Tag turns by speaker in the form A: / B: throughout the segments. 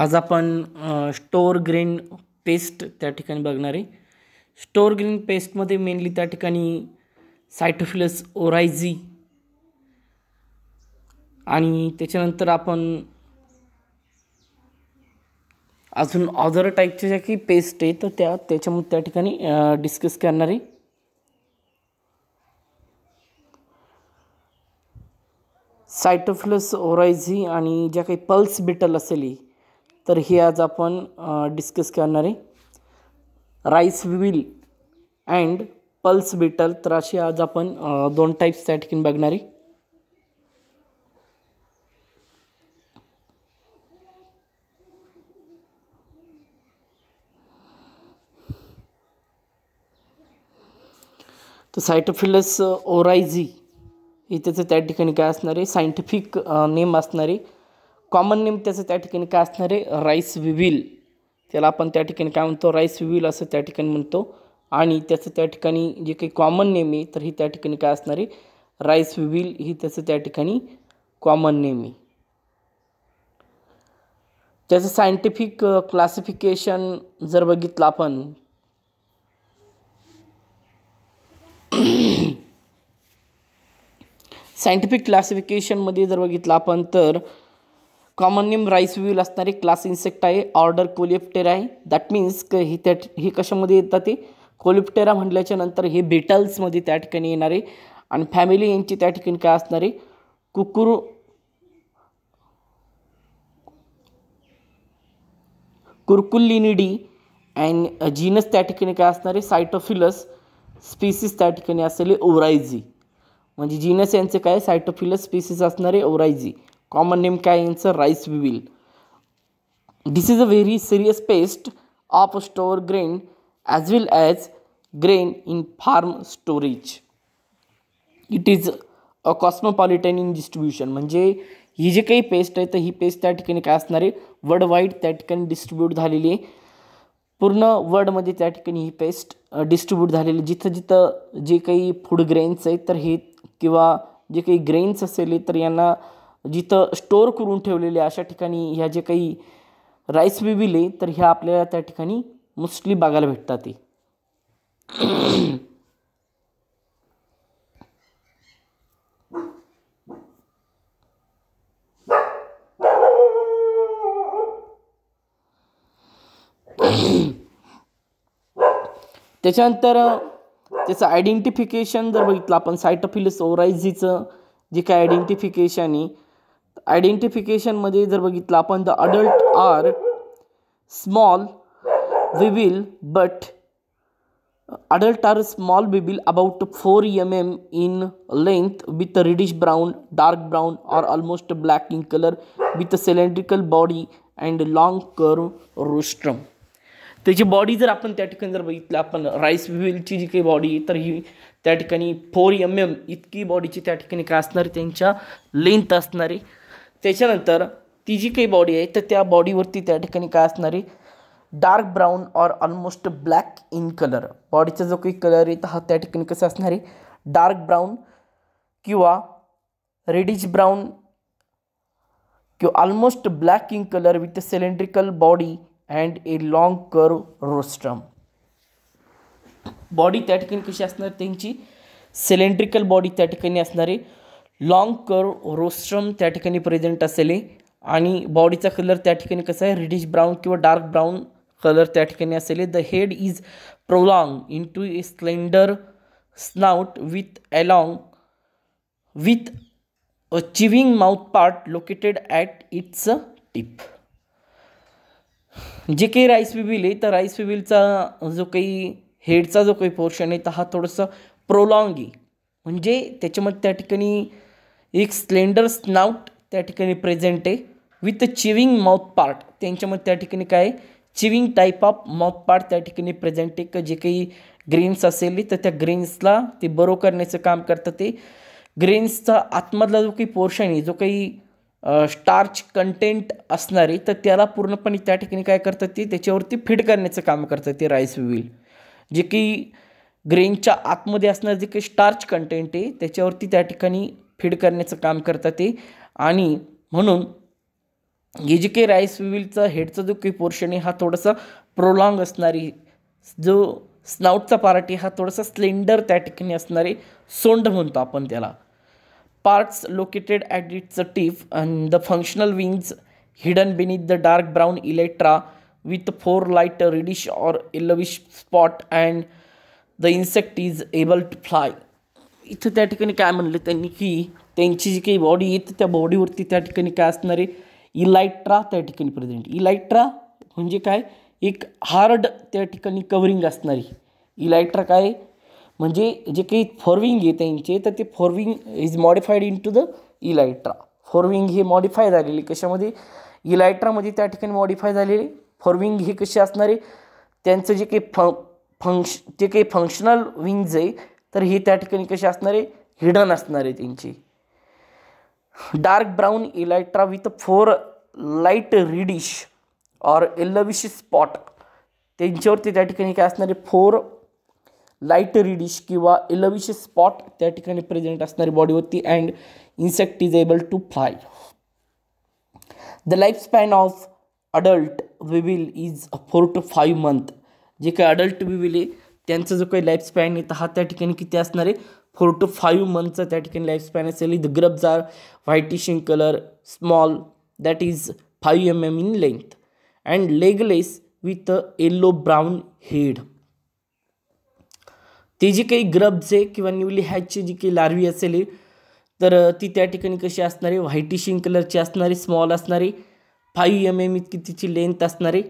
A: आज आपण store green pest त्या ठिकाणी बघणार आहे स्टोर ग्रीन पेस्टमध्ये मेनली त्या ठिकाणी सायटोफिलस ओरायझी आणि त्याच्यानंतर आपण अजून ऑदर टाईपच्या ज्या की पेस्ट आहे तर त्या त्याच्यामध्ये त्या ठिकाणी डिस्कस करणार आहे सायटोफिलस ओरायझी आणि ज्या काही पल्स बिटल असेल तर हे आज आपण डिस्कस करणार आहे rice weevil and pulse beetle तर अशी आज आपण दोन टाईप्स त्या ठिकाणी बघणार आहे तर सायटोफिलस ओरायझी हे त्याचं त्या ठिकाणी काय असणार आहे सायंटिफिक नेम असणारे कॉमन नेम त्याचं त्या ठिकाणी काय असणार आहे राईस विविल त्याला आपण त्या ठिकाणी काय म्हणतो राईस विविल असं त्या ठिकाणी म्हणतो आणि त्याचं त्या ठिकाणी जे काही कॉमन नेम आहे तर ही त्या ठिकाणी काय असणार आहे राईस विविल ही त्याचं त्या ठिकाणी कॉमन नेम आहे त्याचं सायंटिफिक क्लासिफिकेशन जर बघितलं आपण सायंटिफिक क्लासिफिकेशनमध्ये जर बघितलं आपण तर कॉमन नेम राईस व्ह्यूल असणारे क्लास इन्सेक्ट आहे ऑर्डर कोलिप्टेरा आहे दॅट मीन्स क हे त्या हे कशामध्ये येतात ते कोलिप्टेरा म्हटल्याच्या नंतर हे बेटल्समध्ये त्या ठिकाणी येणारे आणि फॅमिली यांची त्या ठिकाणी काय असणारे कुकुरू कुरकुल्लिनिडी अँड जीनस त्या ठिकाणी काय असणारे सायटोफिलस स्पीसीस त्या ठिकाणी असलेले ओरायझी म्हणजे जीनस यांचे काय सायटोफिलस स्पीसीस असणारे ओरायझी कॉमन नेम काय rice rice weevil this is a very serious pest of store grain as well as grain in farm storage it is a cosmopolitan in distribution म्हणजे ही जी काही paste आहे तर ही paste त्या ठिकाणी काय असणार आहे वर्ल्ड वाईड त्या ठिकाणी डिस्ट्रीब्यूट झालेली आहे पूर्ण वर्ल्डमध्ये त्या ठिकाणी ही पेस्ट डिस्ट्रीब्यूट झालेली जिथं जिथं जे काही फूड ग्रेन्स आहेत तर हे किंवा जे काही ग्रेन्स असेल तर यांना जिथं स्टोअर करून ठेवलेले अशा ठिकाणी ह्या जे काही राईस बिबिले तर ह्या आपल्याला त्या ठिकाणी मोस्टली बघायला भेटतात त्याच्यानंतर त्याचं आयडेंटिफिकेशन जर बघितलं आपण सायटोफिलिस ओरायझीचं जे काय आयडेंटिफिकेशन आहे आयडेंटिफिकेशनमध्ये जर बघितलं आपण the adult are small weevil but adult are small weevil about four M M in length with a brown dark brown or almost black in colour with a cylindrical body and long curve rostrum त्याची body जर आपण त्या ठिकाणी जर बघितलं आपण rice विलची जी काही body तर ही त्या ठिकाणी फोर एम एम इतकी बॉडीची त्या ठिकाणी काय असणारी त्यांच्या लेंथ असणारी त्याच्यानंतर ती जी काही बॉडी आहे तर त्या बॉडीवरती त्या ठिकाणी काय आहे dark brown or almost black in colour बॉडीचा जो काही कलर येत हा त्या ठिकाणी कसा असणार आहे डार्क ब्राऊन किंवा रेडिश ब्राऊन किंवा almost black in colour with a cylindrical body and a long curve rostrum body त्या ठिकाणी कशी असणार त्यांची सिलेंड्रिकल बॉडी त्या ठिकाणी असणारी लाँग कर रोस्ट्रम त्या ठिकाणी प्रेझेंट असेल आणि बॉडीचा कलर त्या ठिकाणी कसा आहे रेडिश ब्राऊन किंवा डार्क ब्राऊन कलर त्या ठिकाणी असेल the head is prolong into a slender snout with along with a mouth part located at its tip जे काही राईस विविल आहे तर राईस विविलचा जो काही हेडचा जो काही पोर्शन आहे तर हा थोडंसं प्रोलॉंग आहे म्हणजे त्याच्यामध्ये त्या ठिकाणी एक स्लेंडर स्नाउट त्या ठिकाणी प्रेझेंट आहे विथ चिविंग माउथ पार्ट त्यांच्यामध्ये त्या ठिकाणी काय chewing type of mouth part त्या ठिकाणी प्रेझेंट आहे का जे काही ग्रेन्स असेल तर त्या ग्रेन्सला ते बरो करण्याचं काम करतं ते ग्रेन्सचा आतमधला जो काही पोर्शन आहे जो काही स्टार्च कंटेंट असणारे तर त्याला पूर्णपणे त्या ठिकाणी काय करतात ते त्याच्यावरती फिट करण्याचं काम करतात ते राईस व्हील जे काही ग्रेनच्या आतमध्ये असणारं जे काही स्टार्च कंटेंट आहे त्याच्यावरती त्या ठिकाणी फीड करण्याचं काम करतात ते आणि म्हणून हे जे काही राईस विलचं हेडचा जो काही पोर्शन आहे हा थोडासा प्रोलॉंग असणारी जो स्नाउटचा पार्ट आहे हा थोडासा स्लेंडर त्या ठिकाणी असणारे सोंड म्हणतो आपण त्याला parts located at its a tip and the functional wings hidden beneath the dark brown elytra with four light reddish or yellowish spot and the insect is able to fly इथं त्या ठिकाणी काय म्हणलं त्यांनी की त्यांची जी काही बॉडी येते त्या बॉडीवरती त्या ठिकाणी काय असणारे इलायट्रा त्या ठिकाणी प्रेझेंट इलायट्रा म्हणजे काय एक हार्ड त्या ठिकाणी कवरिंग असणारी इलायट्रा काय म्हणजे जे काही फॉरविंग आहे त्यांचे तर ते forewing is modified into the elytra forewing हे मॉडिफाय झालेले कशामध्ये इलायट्रामध्ये त्या ठिकाणी मॉडिफाय झालेले फॉरविंग हे कसे असणारे त्यांचं जे काही फ फंक्श जे काही फंक्शनल विंग्ज आहे तर ही त्या ठिकाणी कशी असणार आहे हिडन असणार आहे त्यांची dark brown elytra with four light reddish or yellowish spot त्यांच्यावरती त्या ठिकाणी काय असणारे फोर लाईट रिडिश किंवा एलविश स्पॉट त्या ठिकाणी प्रेझेंट असणारी बॉडीवरती and insect is able to fly the life span of adult weevil is four to five month जे काय अडल्ट विविल आहे त्यांचा जो काही लाईफ स्पॅन आहे हा त्या ठिकाणी किती असणार आहे फोर टू फाईव्ह मंथचा त्या ठिकाणी लाईफ स्पॅन असेल the grubs are are whitish colour small that is five m M in length and legless with a yellow brown head ते जे काही ग्रब्ज आहे किंवा न्यूली हॅचची जी काही लार्वी असेल तर ती त्या ठिकाणी कशी असणारे व्हायटिशिंग कलरची असणारी स्मॉल असणारी फाईव्ह एम एम इतकी तिची लेंथ असणारी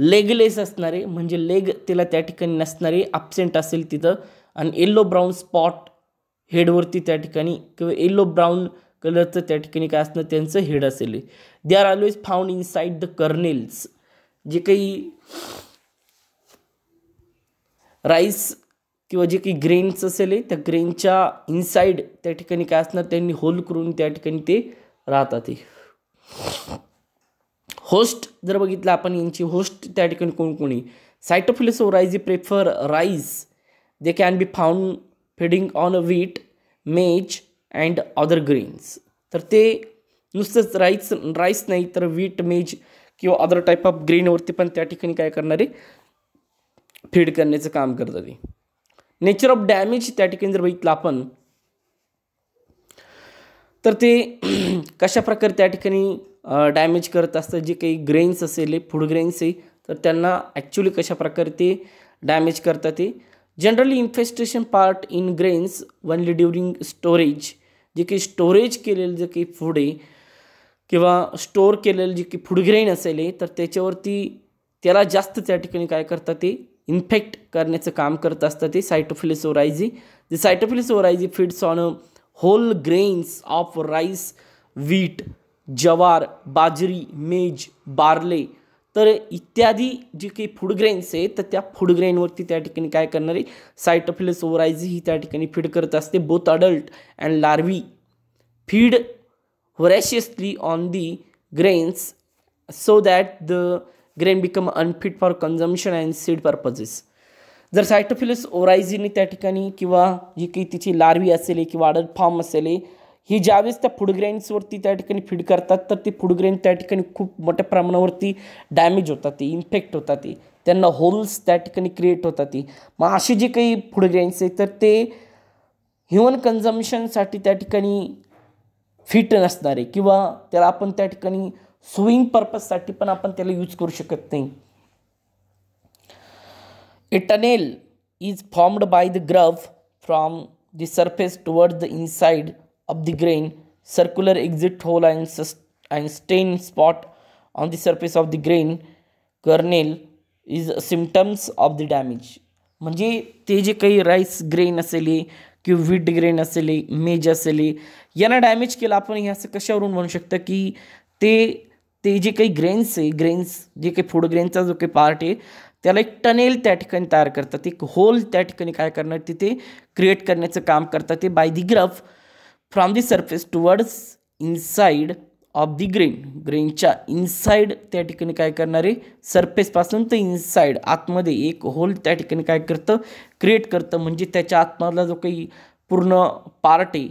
A: लेगलेस असणारे म्हणजे लेग तिला त्या ठिकाणी नसणारे अपसेंट असेल तिथं आणि येल्लो ब्राऊन स्पॉट हेडवरती त्या ठिकाणी किंवा येल्लो ब्राऊन कलरचं त्या ठिकाणी काय असणं त्यांचं हेड असेल they are always found inside the kernels जे काही राईस किंवा जे काही ग्रेन्स असेल त्या ग्रेनच्या इनसाईड त्या ठिकाणी काय असणार त्यांनी होल करून त्या ठिकाणी ते राहतात होस्ट जर बघितलं आपण यांची होस्ट त्या ठिकाणी कोण कोणी Sitophilus rice you prefer rice they can be found feeding on a wheat maize and other Green's तर ते नुसतंच राईस राईस नाही तर वीट मेज किंवा अदर टाईप ऑफ ग्रीनवरती पण त्या ठिकाणी काय करणारे फीड करण्याचं काम करतात ते नेचर ऑफ डॅमेज त्या ठिकाणी जर बघितलं आपण तर ते कशा प्रकारे त्या ठिकाणी डॅमेज करत असतं जे काही ग्रेन्स असेल फूड ग्रेन्स आहे तर त्यांना ॲक्च्युली कशा प्रकारे ते डॅमेज करतात ते generally infestation part in grains only during storage जे काही स्टोरेज केलेलं जे काही फूड आहे किंवा स्टोअर केलेलं जे की ग्रेन असेल तर त्याच्यावरती त्याला जास्त त्या ठिकाणी काय करतात ते इन्फेक्ट करण्याचं काम करत असतं ते सायटोफिलिस ओरायझी जे Sitophilus oryzae feeds on whole grains of rice wheat jowar bajra मेज बार्ले तर इत्यादी जे काही ग्रेन्स आहे तर त्या ग्रेनवरती त्या ठिकाणी काय करणारे सायटोफिलस ओरायझी ही त्या ठिकाणी फीड करत असते both adult and larvae feed voraciously on the grains so that the grain become unfit for consumption and seed purposes जर सायटोफिलस ओरायझीने त्या ठिकाणी किंवा जी काही तिची लार्वी असेल किंवा अडल्ट फॉर्म असेल ही ज्यावेळेस त्या फूडग्रेन्सवरती त्या ठिकाणी फीड करतात तर ती फूडग्रेन त्या ठिकाणी खूप मोठ्या प्रमाणावरती डॅमेज होतात ती इन्फेक्ट होतात ती त्यांना होल्स त्या ठिकाणी क्रिएट होतात ती मग अशी जे काही फूडग्रेन्स आहे तर ते ह्युमन कन्झम्शनसाठी त्या ठिकाणी फिट नसणारे किंवा त्याला आपण त्या ठिकाणी सुईंग पर्पजसाठी पण आपण त्याला यूज करू शकत नाही a tunnel is formed by the grub from the surface toward the inside of the grain, circular exit hole and, and stain spot on the surface of the grain kernel is symptoms of the damage म्हणजे ते जे काही rice grain असेल किंवा wheat grain असेल मेज असेल यांना डॅमेज केलं आपण हे असं कशावरून म्हणू शकतं की ते ते जे काही ग्रेन्स आहे ग्रेन्स जे काही फूड ग्रेनचा जो काही पार्ट आहे त्याला एक टनेल त्या ठिकाणी तयार करतात एक होल त्या ठिकाणी काय करणार तिथे क्रिएट करण्याचं काम करतात ते by the grub from the surface towards inside of the grain ग्रेनच्या इनसाईड त्या ठिकाणी काय करणार आहे सरफेसपासून तर इनसाईड आतमध्ये एक होल त्या ठिकाणी काय करतं क्रिएट करतं म्हणजे त्याच्या आतमधला जो काही पूर्ण पार्ट आहे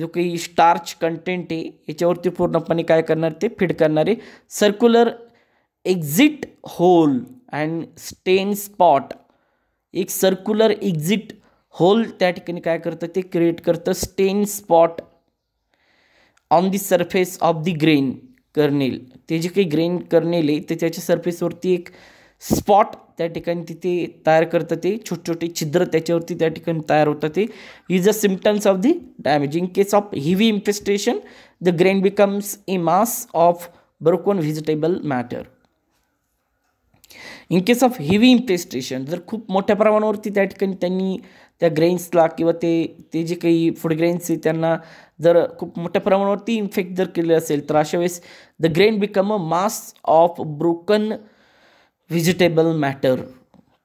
A: जो काही स्टार्च कंटेंट आहे याच्यावरती पूर्णपणे काय करणार ते फिड करणारे circular exit hole and stain spot एक सर्क्युलर एक्झिट होल त्या ठिकाणी काय करतं ते क्रिएट करतं stain spot on the surface of the grain kernel ते जे काही ग्रेन कर्नेल आहे ते त्याच्या सरफेसवरती एक स्पॉट त्या ठिकाणी तिथे तयार करतं ते छोटे छोटे छिद्र त्याच्यावरती त्या ठिकाणी तयार होतं ते is a symptoms of the damage in case of heavy infestation the grain becomes a mass of broken vegetable matter in case of heavy infestation जर खूप मोठ्या प्रमाणावरती त्या ठिकाणी त्यांनी त्या ग्रेन्सला किंवा ते ते जे काही फूड ग्रेन्स आहे त्यांना जर खूप मोठ्या प्रमाणावरती इन्फेक्ट जर केले असेल तर अशा वेळेस the grain become a mass of broken vegetable matter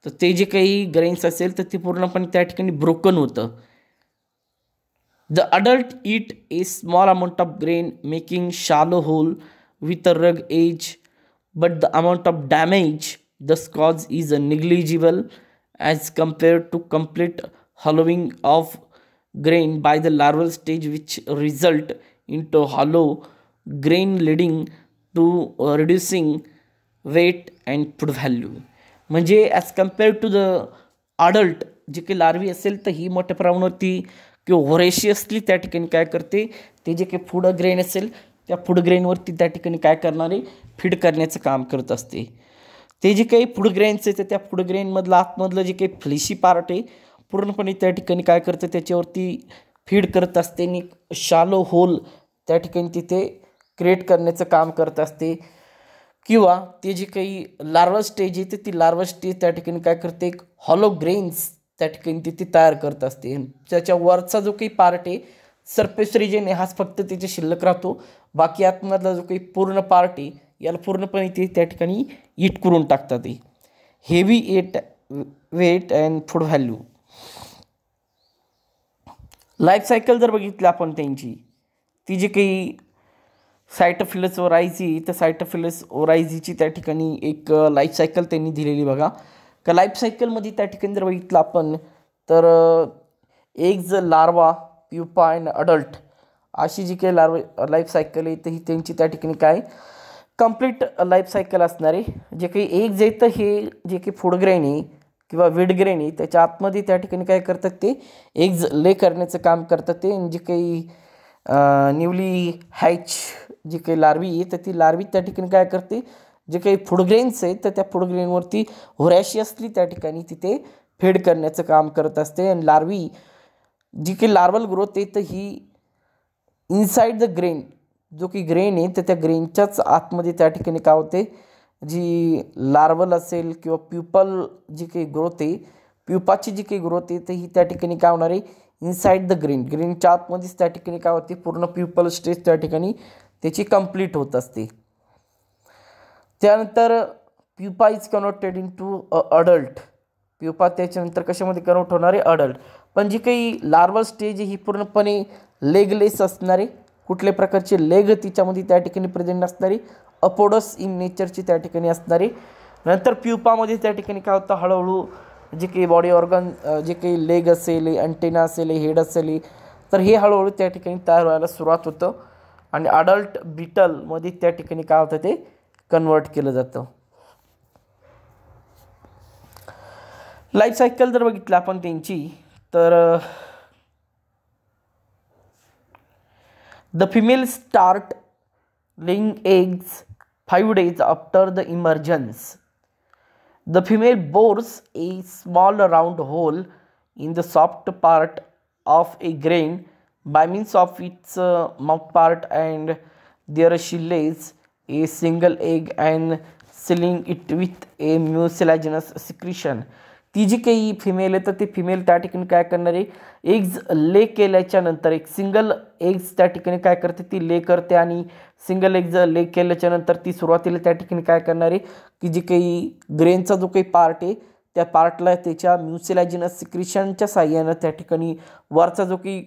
A: तर ते जे काही ग्रेन्स असेल तर ते पूर्णपणे त्या ठिकाणी ब्रोकन होतं the adult eat a small amount of grain making shallow hole with a rag edge but the amount of damage thus cause is a negligible as compared to complete hollowing of grain by the larval stage which result into hollow grain leading to uh, reducing weight and food value म्हणजे as compared to the adult जे काही larvae असेल तर ही मोठ्या प्रमाणावरती किंवा वरेशियसली त्या ठिकाणी काय करते ते जे काही फूड ग्रेन असेल त्या फूड ग्रेनवरती त्या ठिकाणी काय करणारे फीड करण्याचं काम करत असते ते जे काही फूड ग्रेन्स आहे तर त्या फूड ग्रेनमधलं आतमधलं जे काही फ्लिशी पार्ट आहे पूर्णपणे त्या ठिकाणी काय करते त्याच्यावरती फीड करत असते आणि शालो होल त्या ठिकाणी तिथे क्रिएट करण्याचं काम करत असते किंवा ते जी काही लार्वा स्टेज येते ती लार्वा स्टेज त्या ठिकाणी काय करते एक हॉलो ग्रेन्स त्या ठिकाणी तिथे तयार करत असते त्याच्या वरचा जो काही पार्ट आहे सरफेस रिजन आहे हाच फक्त तिथे शिल्लक राहतो बाकी आतमधला जो काही पूर्ण पार्ट आहे याला पूर्णपणे ते त्या ठिकाणी इट करून टाकतात heavy at weight and food value cycle जर बघितलं आपण त्यांची ती जी काही सायटोफिलस ओरायझी तर सायटोफिलस ओरायझीची त्या ठिकाणी एक लाईफ सायकल त्यांनी दिलेली बघा का सायकलमध्ये त्या ठिकाणी जर बघितलं आपण तर एक जर लार्वा प्युपा अँड अडल्ट अशी जी काही लार्व सायकल आहे तर ही त्यांची त्या ठिकाणी काय कम्प्लीट सायकल असणारे जे काही एक जे तर हे जे काही फूडग्रेन आहे किंवा वेडग्रेणी त्याच्या आतमध्ये त्या ठिकाणी काय करतात ते एक ले करण्याचं काम करतात ते जे काही न्यूली हॅच जी काही लार्वी आहे तर ती लार्वी त्या ठिकाणी काय करते जे काही फुडग्रेन्स आहेत तर त्या फुडग्रेनवरती होऱ्याशी असली त्या ठिकाणी तिथे फेड करण्याचं काम करत असते आणि लार्वी जी काही लार्वल ग्रोथ आहे तर ही इनसाईड द ग्रेन जो की ग्रेन आहे तर त्या ग्रेनच्याच आतमध्ये त्या ठिकाणी काय होते जी लार्वल असेल किंवा प्युपल जी काही ग्रोथ आहे प्युपाची जी काही ग्रोथ आहे ते ही त्या ठिकाणी काय होणार आहे इनसाईड द ग्रीन ग्रीनच्या आतमध्येच त्या ठिकाणी काय होते पूर्ण प्युपल स्टेज त्या ठिकाणी त्याची कंप्लीट होत असते त्यानंतर pupa is converted into adult pupa त्याच्यानंतर कशामध्ये कन्वर्ट होणारे अडल्ट पण जी काही लार्वल स्टेज ही पूर्णपणे लेगलेस असणारी कुठल्या प्रकारचे लेग तिच्यामध्ये त्या ठिकाणी प्रेझेंट असणारी अपोडस इन नेचरची त्या ठिकाणी असणारी नंतर प्युपामध्ये त्या ठिकाणी काय होतं हळूहळू जे काही बॉडी ऑर्गन जे काही लेग असेल अँटेना असेल हेड असेल तर हे हळूहळू त्या ठिकाणी तयार व्हायला सुरुवात होतं आणि अडल्ट बिटलमध्ये त्या ठिकाणी काय होतं ते कन्वर्ट केलं जातं लाईफ सायकल जर बघितलं आपण त्यांची तर The females start laying eggs 5 days after the emergence. The female bores a small round hole in the soft part of a grain by means of its uh, mouth part and there she lays a single egg and sealing it with a mucilaginous secretion. ती जी काही female आहे तर ती female त्या ठिकाणी काय करणार आहे एग्ज ले केल्याच्या नंतर एक सिंगल एग्ज त्या ठिकाणी काय करते ती ले करते आणि सिंगल एग्ज ले केल्याच्या नंतर ती सुरुवातीला त्या ठिकाणी काय करणार आहे की जी काही ग्रेनचा जो काही पार्ट आहे त्या पार्टला त्याच्या म्युसिलॅजिनस सिक्रिशनच्या साह्यानं त्या ठिकाणी वरचा जो काही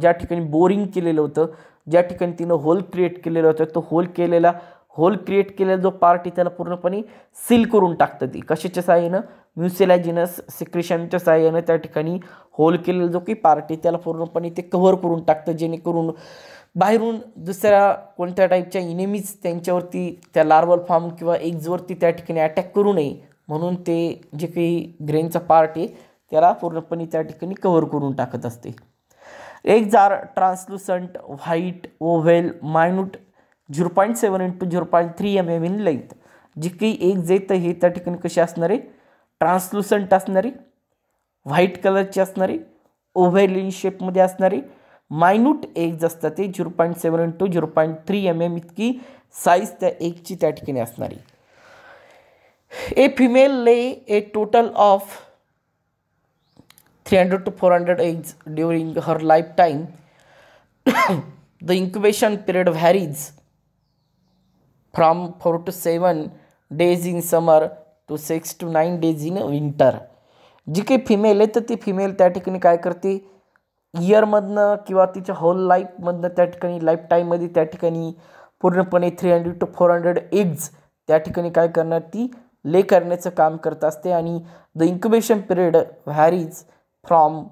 A: ज्या ठिकाणी बोरिंग केलेलं होतं ज्या ठिकाणी तिनं होल क्रिएट केलेलं होतं तो होल केलेला होल क्रिएट केलेला जो पार्ट आहे त्याला पूर्णपणे सील करून टाकतं ती कशाच्या साह्यानं म्युसेलॅजिनस सिक्रिशनच्या साह्यानं त्या ठिकाणी होल केलेला जो काही पार्ट आहे त्याला पूर्णपणे ते कव्हर करून टाकतं जेणेकरून बाहेरून दुसऱ्या कोणत्या टाईपच्या इनेमीज त्यांच्यावरती त्या लार्वल फॉर्म किंवा एग्जवरती त्या ठिकाणी अटॅक करू नये म्हणून ते जे काही ग्रेनचा पार्ट आहे त्याला पूर्णपणे त्या ठिकाणी कव्हर करून टाकत असते एक जार translucent white oval minute zero point seven into zero point three m M in length जी काही एक जेत हे त्या ठिकाणी कशी असणारे ट्रान्सलुसंट असणारी व्हाईट कलरची असणारी ओव्हरलिन शेपमध्ये असणारी मायन्यूट एग्ज असतात ते zero point seven into zero point three m m इतकी साईज त्या एगची त्या ठिकाणी असणारी a female lay a total of three hundred to four hundred eggs during her life time the incubation period varies from four to seven days in summer to six to nine days in winter जी काही female आहे तर ती female त्या ठिकाणी काय करते इयरमधनं किंवा तिच्या होल लाईफमधनं त्या ठिकाणी लाईफ टाईममध्ये त्या ठिकाणी पूर्णपणे three hundred to four hundred eggs त्या ठिकाणी काय करणार ती ले करण्याचं काम करत असते आणि the incubation period varies from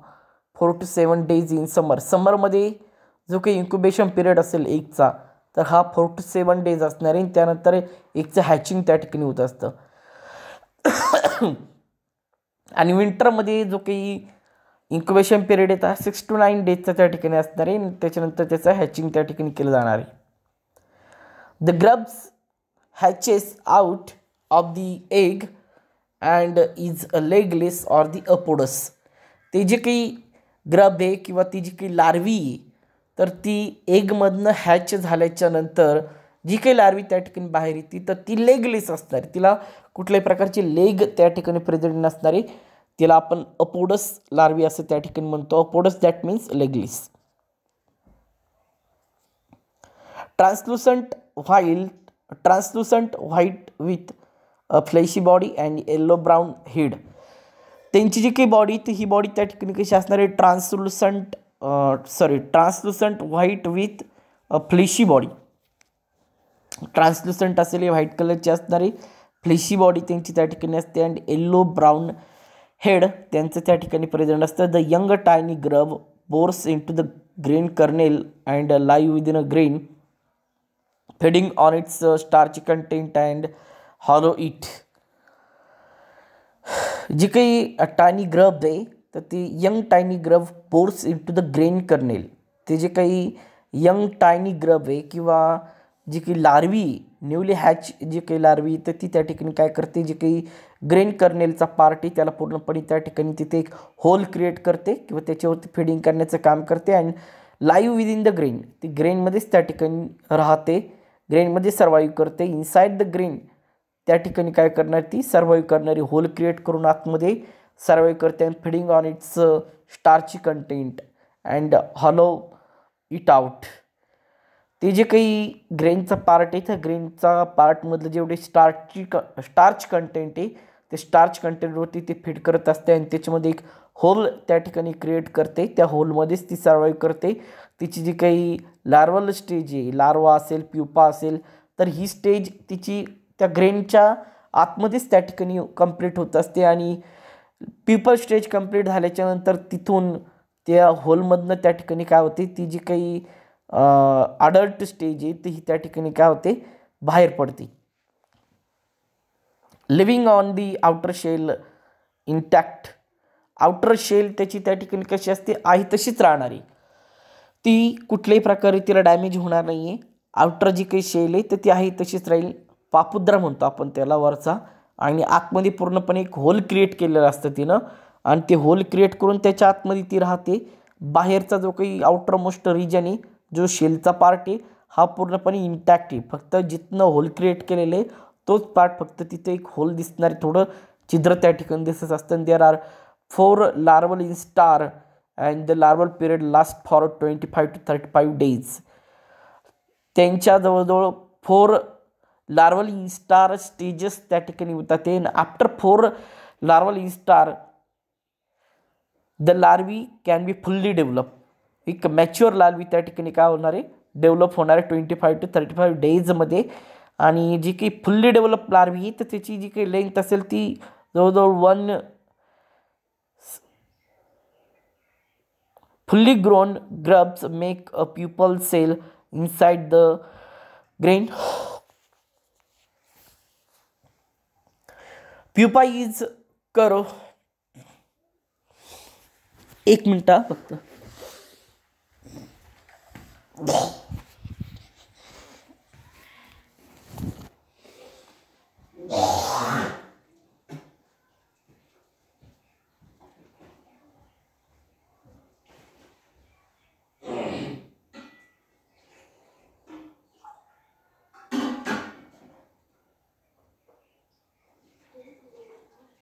A: four to seven days in summer समरमध्ये जो काही इन्क्युबेशन पिरियड असेल एगचा तर हा फोर टू सेवन डेज असणार आहे त्यानंतर एकचं हॅचिंग त्या ठिकाणी होत असतं आणि विंटरमध्ये जो काही इन्क्युबेशन पिरियड आहे हा सिक्स टू नाईन डेजचा त्या ठिकाणी असणार आहे त्याच्यानंतर त्याचं हॅचिंग त्या ठिकाणी केलं जाणार आहे the grubs hatches out of the egg and is a legless or the apodous ते जे काही ग्रब आहे किंवा ती जी काही लार्वी तर ती एगमधनं हॅच झाल्याच्या नंतर जी काही लार्वी त्या ठिकाणी बाहेर येते तर ती लेगलेस असणार तिला कुठल्याही प्रकारची लेग त्या ठिकाणी प्रेझेंट नसणारी तिला आपण अपोडस लार्वी असं त्या ठिकाणी म्हणतो apodous that means legless translucent while translucent white with fleshy body and yellow brown head त्यांची जी काही बॉडी ती ही बॉडी त्या ठिकाणी कशी असणार आहे translucent sorry translucent white with a fleshy body translucent असलेली व्हाईट कलरची असणारी फ्लेशी बॉडी त्यांची त्या ठिकाणी असते अँड येल्लो ब्राऊन हेड त्यांचं त्या ठिकाणी प्रेझेंट असतं the young tiny grub bores into the green kernel and live within a green feeding on its starch content and hollow it जी काही टायनी uh, ग्रब आहे तर ती young tiny grub bores into the grain kernel ते जे काही young tiny grub आहे किंवा जी काही लार्वी न्यूली हॅच जी काही लार्वी तर ती त्या ठिकाणी काय करते जी काही ग्रेन कर्नेलचा पार्ट आहे त्याला पूर्णपणे त्या ठिकाणी तिथे एक होल क्रिएट करते किंवा त्याच्यावरती फिडिंग करण्याचं काम करते and live in the grain ती ग्रेनमध्येच त्या ठिकाणी राहते ग्रेनमध्ये सर्वाईव्ह करते इनसाईड द ग्रेन त्या ठिकाणी काय करणार ती सर्वाईव्ह करणारी होल क्रिएट करून आतमध्ये survey करते आणि feeding on its starchy content and hollow it out ते जे काही ग्रेनचा पार्ट आहे त्या ग्रेनचा पार्टमधलं जेवढे स्टार्ची क स्टार्च कंटेंट आहे ते स्टार्च कंटेंटवरती ते फिट करत असते आणि त्याच्यामध्ये एक होल त्या ठिकाणी क्रिएट करते त्या होलमध्येच ती सर्वाईव्ह करते तिची जी काही लार्वल स्टेज आहे लार्वा असेल प्युपा असेल तर ही स्टेज तिची त्या ग्रेनच्या आतमध्येच त्या ठिकाणी कंप्लीट होत असते आणि पीपल स्टेज कंप्लीट झाल्याच्या नंतर तिथून त्या हॉलमधनं त्या ठिकाणी काय होते ती जी काही अडल्ट स्टेज आहे ती त्या ठिकाणी काय होते बाहेर पडते living on the outer shell intact outer shell त्याची त्या ठिकाणी कशी असते आहे तशीच राहणारी ती कुठल्याही प्रकारे तिला डॅमेज होणार नाही आहे आउटर जी काही शेल आहे तर ती आहे तशीच राहील पापुद्रा म्हणतो आपण त्याला वरचा आणि आतमध्ये पूर्णपणे एक होल क्रिएट केलेलं असतं तिनं आणि ते होल क्रिएट करून त्याच्या आतमध्ये ती राहते बाहेरचा जो काही आउटर मोस्ट रिजन आहे जो शेलचा पार्ट आहे हा पूर्णपणे इंटॅक्ट आहे फक्त जिथनं होल क्रिएट केलेलं आहे तोच पार्ट फक्त तिथं एक होल दिसणारे थोडं छिद्र त्या ठिकाणी दिसत असतं there are four larval instar and the larval period last for twenty five to thirty five days त्यांच्या जवळजवळ फोर लार्वल स्टार स्टेजेस त्या ठिकाणी होतात ते after four larval star the larvae can be fully develop एक mature larvae त्या ठिकाणी काय होणार आहे डेव्हलप होणार आहे twenty five to thirty five डेजमध्ये आणि जी काही फुल्ली डेव्हलप लार्वी आहे तर त्याची जी काही लेंथ असेल ती जवळजवळ one fully grown grubs make a pupal cell inside the grain pupa is करो एक मिनटा फक्त